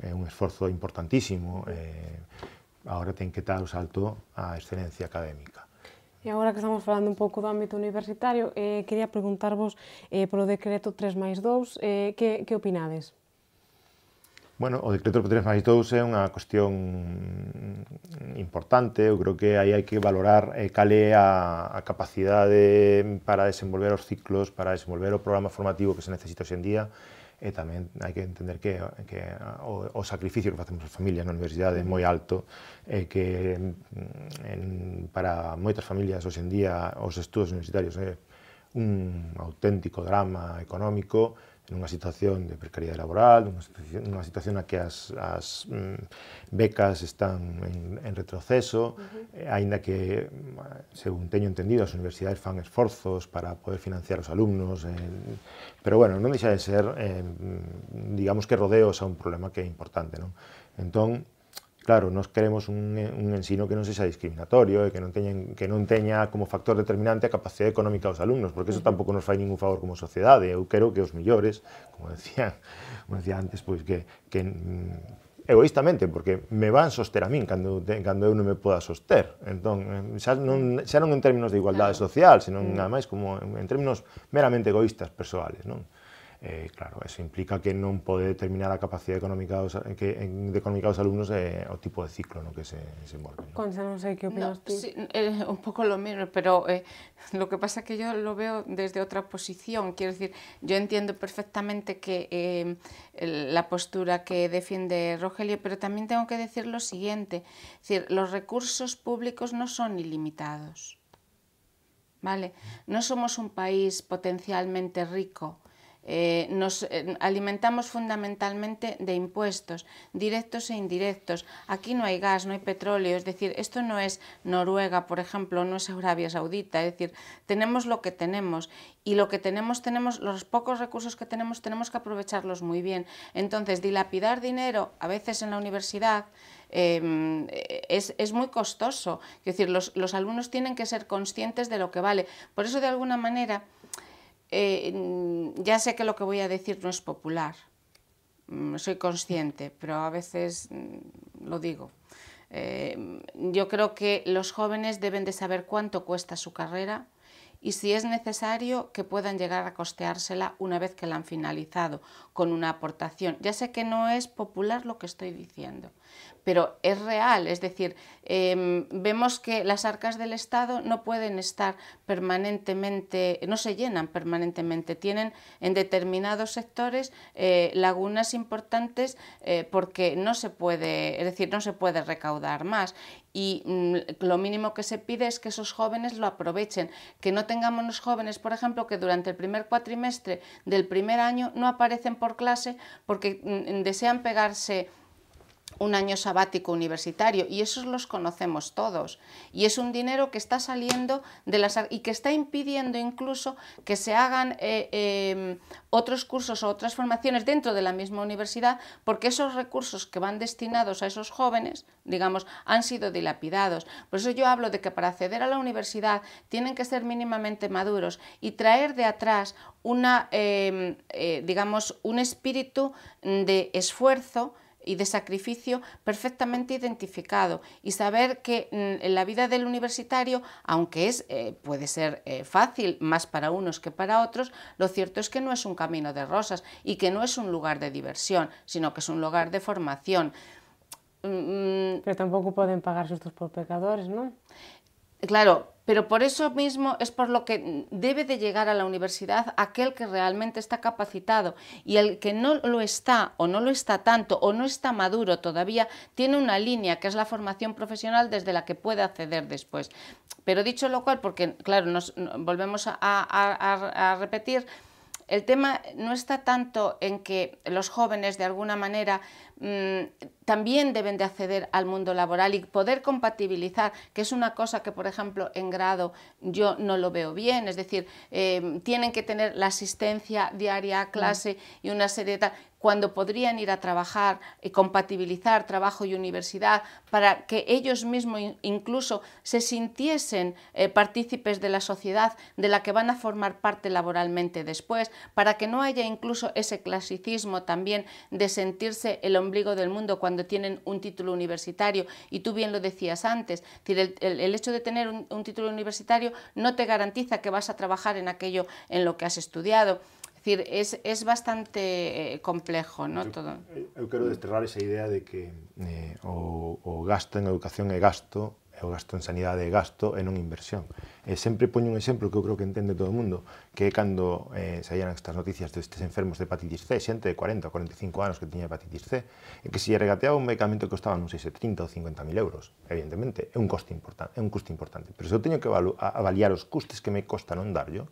é un esforzo importantísimo, eh, agora ten que dar o salto á excelencia académica. E agora que estamos falando un pouco do ámbito universitario, eh, quería preguntarvos eh, polo decreto 3 máis 2, eh, que, que opinades? Bueno, o decreto de poderes magistrados é unha cuestión importante, eu creo que aí hai que valorar eh, cal é a, a capacidade para desenvolver os ciclos, para desenvolver o programa formativo que se necesita hoxe en día, e tamén hai que entender que, que o, o sacrificio que facemos as familias na universidade é moi alto, e que en, para moitas familias hoxe en día os estudos universitarios é un auténtico drama económico, nunha situación de precariedade laboral, nunha situación, nunha situación na que as, as mm, becas están en, en retroceso, uh eh, -huh. aínda que, mm, según teño entendido, as universidades fan esforzos para poder financiar os alumnos, eh, pero bueno, non deixa de ser, eh, mm, digamos que rodeos a un problema que é importante, non? Entón, Claro, nós queremos un, un ensino que non sexa discriminatorio e que non teñen, que non teña como factor determinante a capacidade económica dos alumnos, porque eso tampouco nos fai ningún favor como sociedade. Eu quero que os millores, como decía, como decía antes, pois que, que mm, egoístamente, porque me van soster a min cando, cando eu non me poda soster. Entón, xa non, xa non en términos de igualdade social, senón, mm. máis, como en términos meramente egoístas, persoales. Non? Eh, claro, eso implica que no puede determinar la capacidad económica de los alumnos eh, o tipo de ciclo que se envuelve. con Concha, no sé qué opinas tú. Sí, eh, un poco lo mismo, pero lo que pasa es que yo lo veo desde otra posición. Quiero decir, yo entiendo perfectamente que la postura que defiende Rogelio, pero también tengo que decir lo siguiente. Es decir, los recursos públicos no son ilimitados. ¿Vale? No somos un país potencialmente rico eh, nos eh, alimentamos fundamentalmente de impuestos, directos e indirectos. Aquí no hay gas, no hay petróleo, es decir, esto no es Noruega, por ejemplo, no es Arabia Saudita, es decir, tenemos lo que tenemos y lo que tenemos, tenemos los pocos recursos que tenemos, tenemos que aprovecharlos muy bien. Entonces, dilapidar dinero, a veces en la universidad, em, es, es, muy costoso. Es decir, los, los alumnos tienen que ser conscientes de lo que vale. Por eso, de alguna manera, eh, ya sé que lo que voy a decir no es popular, mm, soy consciente, pero a veces mm, lo digo. Eh, yo creo que los jóvenes deben de saber cuánto cuesta su carrera y si es necesario que puedan llegar a costeársela una vez que la han finalizado con una aportación. Ya sé que no es popular lo que estoy diciendo, pero es real, es decir, em, vemos que las arcas del Estado no pueden estar permanentemente, no se llenan permanentemente, tienen en determinados sectores eh, lagunas importantes eh, porque no se puede, es decir, no se puede recaudar más y mm, lo mínimo que se pide es que esos jóvenes lo aprovechen, que no tengamos jóvenes, por ejemplo, que durante el primer cuatrimestre del primer año no aparecen por clase porque mm, desean pegarse un año sabático universitario y esos los conocemos todos. Y es un dinero que está saliendo de las y que está impidiendo incluso que se hagan eh, em, otros cursos o otras formaciones dentro de la misma universidad porque esos recursos que van destinados a esos jóvenes, digamos, han sido dilapidados. Por eso yo hablo de que para acceder a la universidad tienen que ser mínimamente maduros y traer de atrás una, em, eh, digamos, un espíritu de esfuerzo y de sacrificio perfectamente identificado y saber que mm, en la vida del universitario, aunque es, eh, puede ser eh, fácil más para unos que para otros, lo cierto es que no es un camino de rosas y que no es un lugar de diversión, sino que es un lugar de formación. Mm, mm. Pero tampoco pueden pagar sus por pecadores, ¿no? Claro, pero por eso mismo es por lo que debe de llegar a la universidad aquel que realmente está capacitado y el que no lo está o no lo está tanto o no está maduro todavía tiene una línea que es la formación profesional desde la que puede acceder después. Pero dicho lo cual, porque claro, nos volvemos a, repetir, el tema no está tanto en que los jóvenes de alguna manera Mm, también deben de acceder al mundo laboral y poder compatibilizar, que es una cosa que, por ejemplo, en grado yo no lo veo bien, es decir, em, tienen que tener la asistencia diaria a clase y una serie de tal, cuando podrían ir a trabajar y compatibilizar trabajo y universidad para que ellos mismos incluso se sintiesen eh, partícipes de la sociedad de la que van a formar parte laboralmente después, para que no haya incluso ese clasicismo también de sentirse el hombre ombligo del mundo cuando tienen un título universitario. Y tú bien lo decías antes, el, hecho de tener un, título universitario no te garantiza que vas a trabajar en aquello en lo que has estudiado. Es decir, es, es bastante eh, complejo, ¿no? Yo, Todo. Eh, yo quiero desterrar esa idea de que eh, o, o, gasto en educación es gasto é o gasto en sanidade é gasto e non inversión. E sempre poño un exemplo que eu creo que entende todo o mundo, que é cando eh, saían estas noticias destes enfermos de hepatitis C, xente de 40 ou 45 anos que tiña hepatitis C, e que se lle regateaba un medicamento que costaba, non sei se 30 ou 50 mil euros, evidentemente, é un coste importante, é un custo importante. Pero se eu teño que avaliar os custes que me costa non darlo,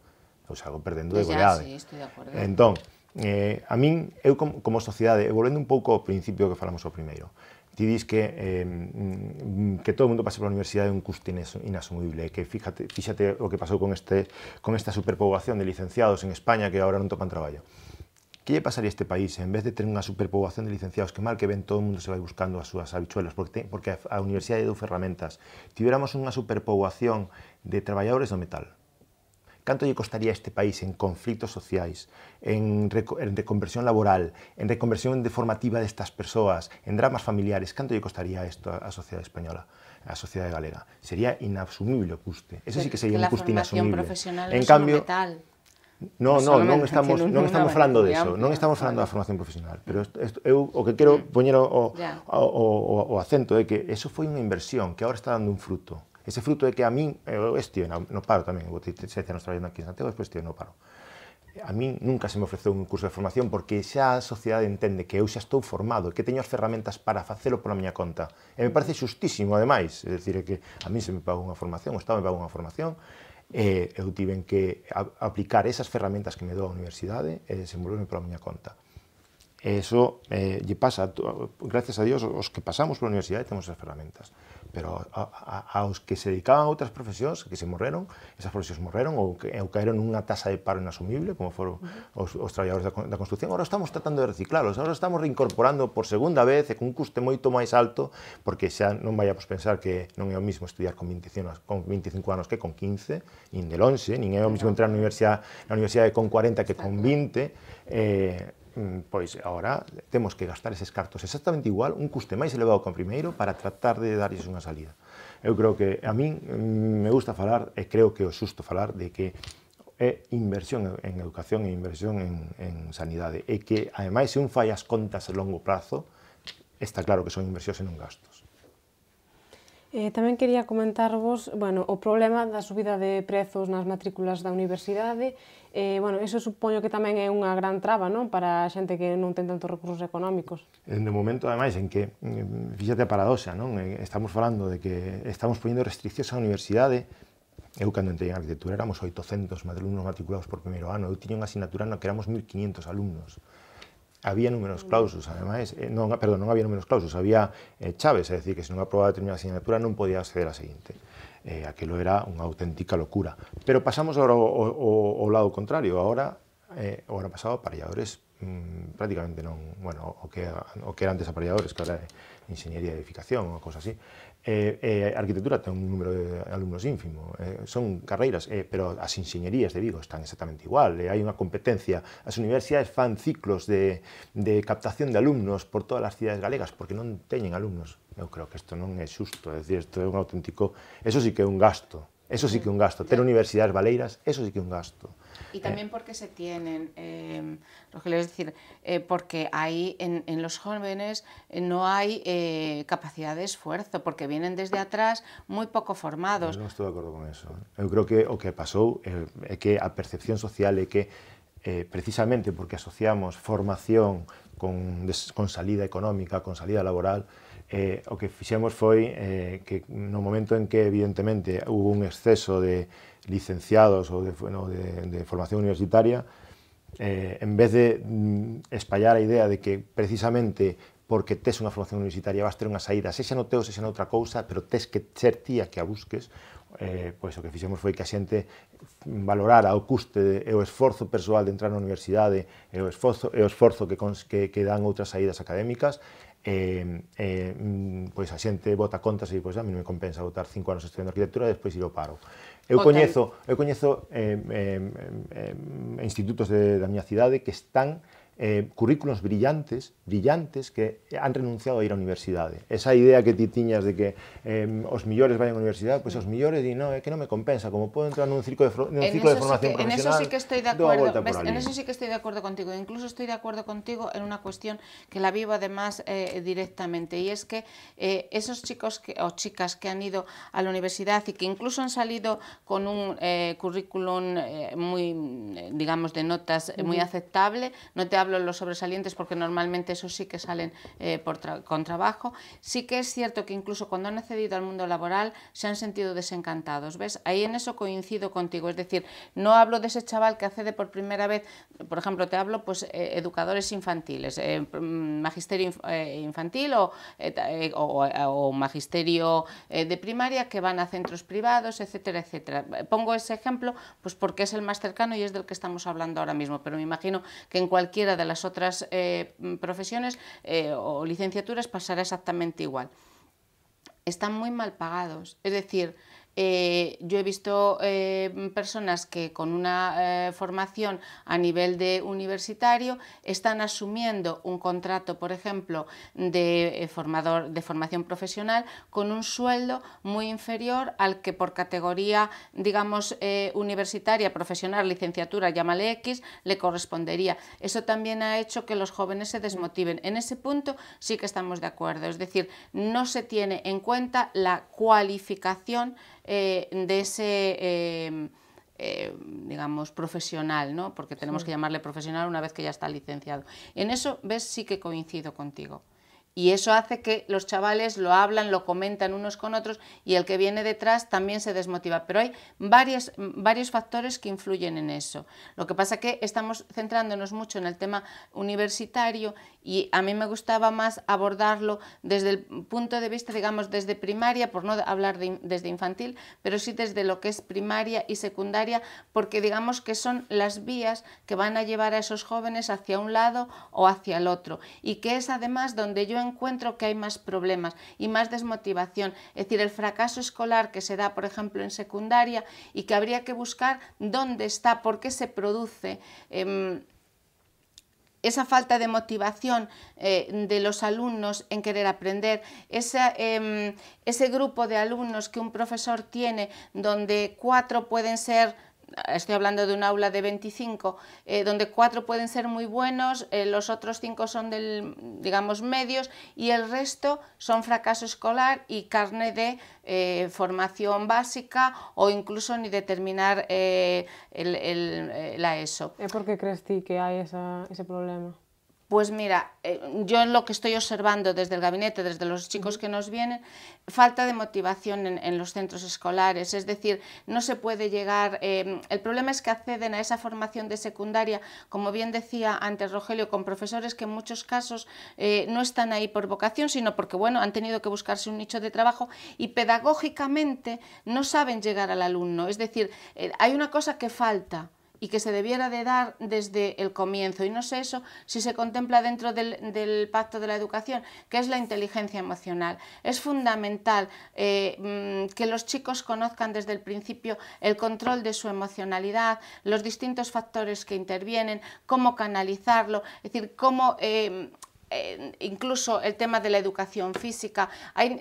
eu salgo perdendo de pois goleade. Sí, estou de acordo. Entón, eh, a min, eu como, como sociedade, volvendo un pouco ao principio que falamos o primeiro, Si que, em, que todo el mundo pase por la universidad de un coste inasumible, que fíjate, fíjate lo que pasó con, este, con esta superpoblación de licenciados en España que ahora no topan trabajo. ¿Qué le pasaría a este país en vez de tener una superpoblación de licenciados que mal que ven todo el mundo se va buscando a sus habichuelas, porque, porque a, universidad de dos ferramentas? tuviéramos una superpoblación de trabajadores de metal ¿Cuánto le costaría a este país en conflictos sociales, en, reconversión laboral, en reconversión de formativa personas, en dramas familiares, ¿Cuánto le costaría esto a, la sociedad española? a la sociedad galega. Sería inasumible el custe. eso sí que sería un custe inasumible. En cambio, No, no, no estamos hablando estamos de eso, no estamos hablando de la formación profesional, pero o que quiero mm. poner o, o, acento de que eso fue una inversión que ahora está dando un fruto. Ese fruto é que a min, eh, eu estive no, no paro tamén, eu ter sete anos traballando aquí en Santiago, despois estive no paro. A min nunca se me ofreceu un curso de formación porque xa a sociedade entende que eu xa estou formado, que teño as ferramentas para facelo pola miña conta. E me parece xustísimo, ademais, é dicir, que a min se me pagou unha formación, o Estado me pagou unha formación, e eu tiven que aplicar esas ferramentas que me dou a universidade e desenvolverme pola miña conta. E iso eh, lle pasa, gracias a Dios, os que pasamos pola universidade temos esas ferramentas. pero a los que se dedicaban a otras profesións, que se murieron, esas profesiones morreron o cayeron en una tasa de paro inasumible, como fueron los trabajadores de la construcción, ahora estamos tratando de reciclarlos, ahora estamos reincorporando por segunda vez con un coste moito máis alto, porque xa non vayamos pensar que no é o mismo estudiar con 25, con que con 15, ni del 11, ni é o mismo entrar a la universidad con 40 que con 20, Mm, pois agora temos que gastar eses cartos exactamente igual, un custe máis elevado que o primeiro para tratar de darlles unha salida. Eu creo que a min mm, me gusta falar e creo que é o xusto falar de que é inversión en educación e inversión en, en sanidade. E que, ademais, se un fai as contas a longo prazo, está claro que son inversións e non gastos. Eh, tamén quería comentarvos bueno, o problema da subida de prezos nas matrículas da universidade Eh, bueno, iso supoño que tamén é unha gran traba non? para a xente que non ten tantos recursos económicos. de momento, ademais, en que, mm, fíxate a paradoxa, non? Eh, estamos falando de que estamos poñendo restriccións á universidade, Eu, cando entrei en arquitectura, éramos 800 alumnos matriculados por primeiro ano. Eu tiño unha asignatura na que éramos 1.500 alumnos había números clausos, ademais, eh, non, perdón, non había números clausos, había eh, chaves, é dicir, que se non aprobaba determinada asignatura non podía acceder a seguinte. Eh, aquilo era unha auténtica locura. Pero pasamos agora ao, ao, ao lado contrario, agora, eh, o ano pasado, parelladores mmm, prácticamente non, bueno, o que, o que eran desaparelladores, que era é ingeniería de edificación ou cousa así, Eh, eh, arquitectura tiene un número de alumnos ínfimo, eh, son carreras, pero las ingenierías de Vigo están exactamente igual, hay una competencia, las universidades fan ciclos de, captación de alumnos por todas las ciudades galegas, porque no tienen alumnos. yo creo que esto no es justo, es decir, esto es un auténtico, eso sí que es un gasto, eso sí que es un gasto, tener universidades baleiras, eso sí que es un gasto. Y eh. también porque se tienen, eh, Rogelio, es decir, eh, porque ahí en, en, los jóvenes eh, no hay capacidad de esfuerzo, porque vienen desde atrás muy poco formados. No, no estoy de acuerdo con eso. Yo creo que lo que pasó es que a percepción social es que precisamente porque asociamos formación con salida económica, con salida laboral, eh, o que fixemos foi eh, que no momento en que evidentemente hubo un exceso de licenciados ou de, bueno, de, de formación universitaria, eh, en vez de mm, espallar a idea de que precisamente porque tes unha formación universitaria vas ter unha saída, se xa no teo, se xa non outra cousa, pero tes que ser tía que a busques, eh, pois o que fixemos foi que a xente valorara o custe e o esforzo persoal de entrar na universidade e o esforzo, e o esforzo que, cons, que, que dan outras saídas académicas eh, eh, mm, pois a xente vota contas e pois a mí non me compensa votar cinco anos estudiando arquitectura e despois ir ao paro. Eu Hotel. coñezo, eu coñezo eh, eh, eh, institutos de, da miña cidade que están Eh, currículos brillantes, brillantes que han renunciado a ir a universidades. Esa idea que ti tiñas de que los em, millones vayan a universidad, pues los millones y no, es que no me compensa, como puedo entrar en un ciclo de, formación profesional. En eso sí que estoy de acuerdo, contigo, incluso estoy de acuerdo contigo en una cuestión que la vivo además eh, directamente y es que eh, esos chicos o chicas que han ido a la universidad y que incluso han salido con un currículum muy, digamos, de notas muy aceptable, no te hablan los sobresalientes porque normalmente esos sí que salen eh, con trabajo. Sí que es cierto que incluso cuando han accedido al mundo laboral se han sentido desencantados. ¿Ves? Ahí en eso coincido contigo. Es decir, no hablo de ese chaval que accede por primera vez, por ejemplo, te hablo pues eh, educadores infantiles, eh, magisterio infantil o, o, magisterio de primaria que van a centros privados, etcétera, etcétera. Pongo ese ejemplo pues porque es el más cercano y es del que estamos hablando ahora mismo, pero me imagino que en cualquiera de de las otras eh, profesiones eh, o licenciaturas pasará exactamente igual. Están muy mal pagados, es decir, eh, yo he visto eh, personas que con una eh, formación a nivel de universitario están asumiendo un contrato, por ejemplo, de, formador, de formación profesional con un sueldo muy inferior al que por categoría, digamos, universitaria, profesional, licenciatura, llámale X, le correspondería. Eso también ha hecho que los jóvenes se desmotiven. En ese punto sí que estamos de acuerdo. Es decir, no se tiene en cuenta la cualificación eh, de ese... Eh, eh, digamos, profesional, ¿no? porque tenemos que llamarle profesional una vez que ya está licenciado. En eso, ves, sí que coincido contigo y eso hace que los chavales lo hablan, lo comentan unos con otros y el que viene detrás también se desmotiva. Pero hay varios factores que influyen en eso. Lo que pasa que estamos centrándonos mucho en el tema universitario y a mí me gustaba más abordarlo desde el punto de vista, digamos, desde primaria, por no hablar desde infantil, pero sí desde lo que es primaria y secundaria, porque digamos que son las vías que van a llevar a esos jóvenes hacia un lado o hacia el otro y que es además donde yo encuentro que hay más problemas y más desmotivación. Es decir, el fracaso escolar que se da, por ejemplo, en secundaria y que habría que buscar dónde está, por qué se produce. Em, esa falta de motivación eh, de los alumnos en querer aprender, em, ese grupo de alumnos que un profesor tiene donde cuatro pueden ser estoy hablando de un aula de 25, eh, donde cuatro pueden ser muy buenos, eh, los otros cinco son del, digamos, medios y el resto son fracaso escolar y carne de eh, formación básica o incluso ni determinar el, el, la ESO. ¿Por qué crees ti que hay esa, ese problema? Pues mira, eh, yo lo que estoy observando desde el gabinete, desde los chicos que nos vienen, falta de motivación en, los centros escolares, es decir, no se puede llegar, eh, el problema es que acceden a esa formación de secundaria, como bien decía antes Rogelio, con profesores que en muchos casos eh, no están ahí por vocación, sino porque bueno, han tenido que buscarse un nicho de trabajo y pedagógicamente no saben llegar al alumno, es decir, hay una cosa que falta, y que se debiera de dar desde el comienzo. Y no sé eso si se contempla dentro del, pacto de la educación, que es la inteligencia emocional. Es fundamental eh, mm, que los chicos conozcan desde el principio el control de su emocionalidad, los distintos factores que intervienen, cómo canalizarlo, es decir, cómo eh, incluso el tema de la educación física.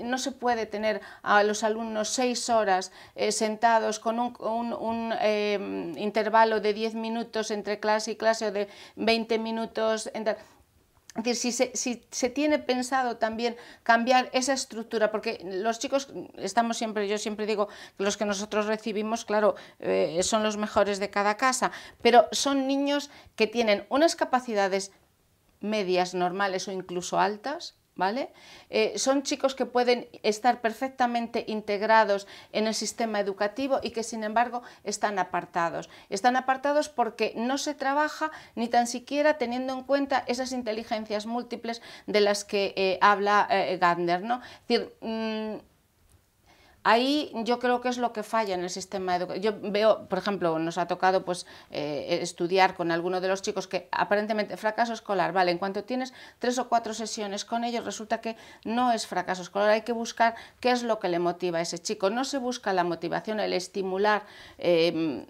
no se puede tener a los alumnos seis horas eh, sentados con un, em, intervalo de diez minutos entre clase y clase o de 20 minutos. decir, si se, tiene pensado también cambiar esa estructura, porque los chicos, estamos siempre, yo siempre digo que los que nosotros recibimos, claro, eh, son los mejores de cada casa, pero son niños que tienen unas capacidades medias normales o incluso altas, ¿vale? Eh, son chicos que pueden estar perfectamente integrados en el sistema educativo y que sin embargo están apartados. Están apartados porque no se trabaja ni tan siquiera teniendo en cuenta esas inteligencias múltiples de las que eh, habla eh, Gander, Gardner, ¿no? Mm, Ahí yo creo que es lo que falla en el sistema educativo. Yo veo, por ejemplo, nos ha tocado pues, eh, estudiar con alguno de los chicos que aparentemente fracaso escolar, vale, en cuanto tienes tres o cuatro sesiones con ellos, resulta que no es fracaso escolar, hay que buscar qué es lo que le motiva a ese chico. No se busca la motivación, el estimular. Eh,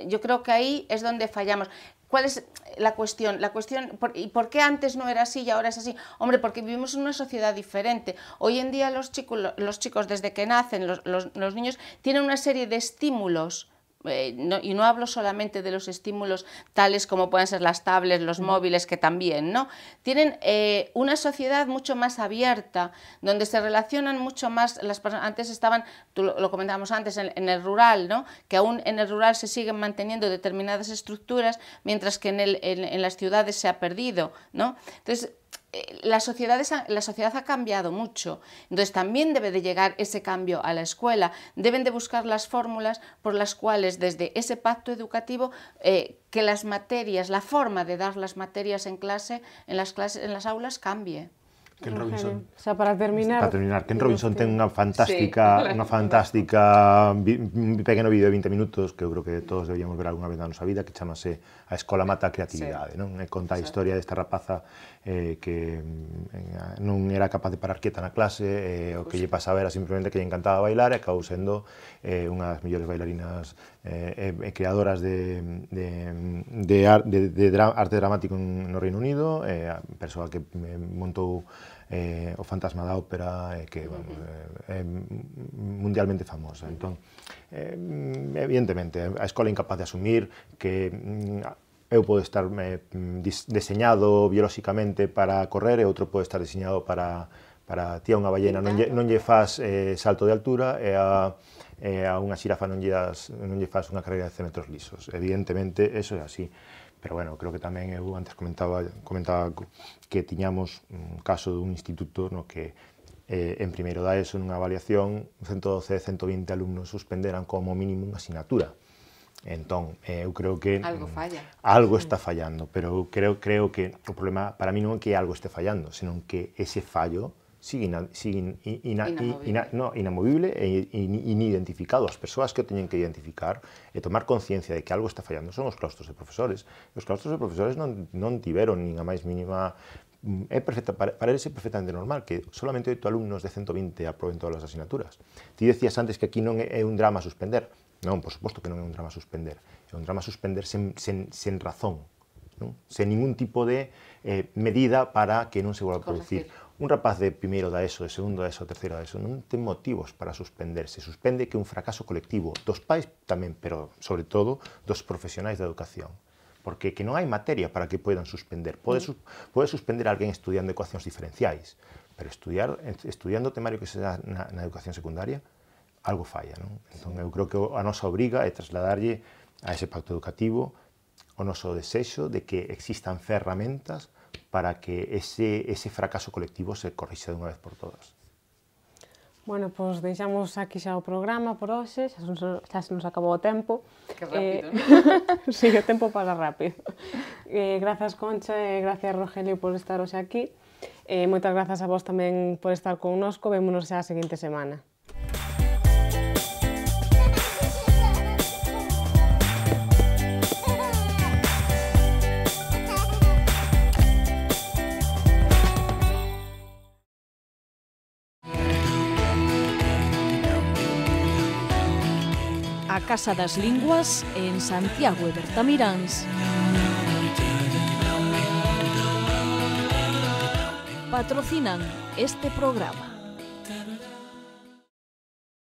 yo creo que ahí es donde fallamos. ¿Cuál es la cuestión? La cuestión ¿Y por qué antes no era así y ahora es así? Hombre, porque vivimos en una sociedad diferente. Hoy en día los chicos, los chicos desde que nacen, los niños, tienen una serie de estímulos eh, y no hablo solamente de los estímulos tales como pueden ser las tablets, los móviles, que también, ¿no? Tienen eh, una sociedad mucho más abierta, donde se relacionan mucho más las personas. Antes estaban, lo, comentábamos antes, en, el rural, ¿no? Que aún en el rural se siguen manteniendo determinadas estructuras, mientras que en, el, en las ciudades se ha perdido, ¿no? Entonces, eh, la sociedad, la sociedad ha cambiado mucho, entonces también debe de llegar ese cambio a la escuela, deben de buscar las fórmulas por las cuales desde ese pacto educativo eh, que las materias, la forma de dar las materias en clase, en las, clases, en las aulas cambie. Ken Robinson. O sea, para terminar... Para terminar, Ken Robinson ten unha fantástica, sí, unha fantástica vi, un pequeno vídeo de 20 minutos que eu creo que todos deberíamos ver algunha vez na nosa vida que chamase A Escola Mata a Creatividade, sí. non? E conta a historia desta rapaza eh, que eh, non era capaz de parar quieta na clase, eh, o que lle pasaba era simplemente que lle encantaba bailar e acabou sendo eh, unha das mellores bailarinas eh, eh, creadoras de, de, de, ar, de, de dra, arte dramático no Reino Unido, eh, a persoa que eh, montou eh, o Fantasma da Ópera, eh, que vamos, eh, é mundialmente famosa. Entón, eh, evidentemente, a escola é incapaz de asumir que mm, eu podo estar eh, diseñado biolóxicamente para correr e outro pode estar diseñado para para tía unha ballena non lle, non lle fas eh, salto de altura e a eh, a unha xirafa non lle, das, non lle faz unha carreira de 100 metros lisos. Evidentemente, eso é así. Pero bueno, creo que tamén eu antes comentaba, comentaba que tiñamos un caso dun instituto no que eh, en primeiro da ESO nunha avaliación 112 120 alumnos suspenderan como mínimo unha asignatura. Entón, eh, eu creo que algo falla. Algo está mm. fallando, pero eu creo creo que o problema para mí non é que algo este fallando, senón que ese fallo sigue, no, inamovible e inidentificado. las personas que tienen que identificar y tomar conciencia de que algo está fallando son los claustros de profesores. Los claustros de profesores no tiveron nin más mínima é mm, para, perfectamente normal que solamente 8 alumnos de 120 aprueben todas las asignaturas. Tú decías antes que aquí no es un drama suspender. No, por supuesto que no es un drama suspender. Es un drama suspender sin razón, Sin ningún tipo de eh, medida para que no se vuelva a producir. Un rapaz de primero da eso, de segundo da eso, de tercero da eso, no tiene motivos para suspenderse. suspende que un fracaso colectivo, dos pais también, pero sobre todo dos profesionales de educación. Porque que no hay materia para que puedan suspender. Puede mm. suspender a suspender estudiando ecuaciones diferenciales, pero estudiar estudiando temario que se en en educación secundaria, algo falla. Entonces creo que a nosa obliga a trasladarle a ese pacto educativo o noso deseo de que existan herramientas para que ese, ese fracaso colectivo se corrija de una vez por todas. Bueno, pues, deixamos aquí xa o programa por hoxe, xa, se nos acabó o tempo. Qué rápido, eh, sí, o tempo pasa rápido. Eh, gracias Concha, e gracias, Rogelio, por estaros aquí. Eh, Muchas gracias a vos también por estar connosco, vémonos xa a siguiente semana. Casa das Linguas en Santiago e Bertamiráns. Patrocinan este programa.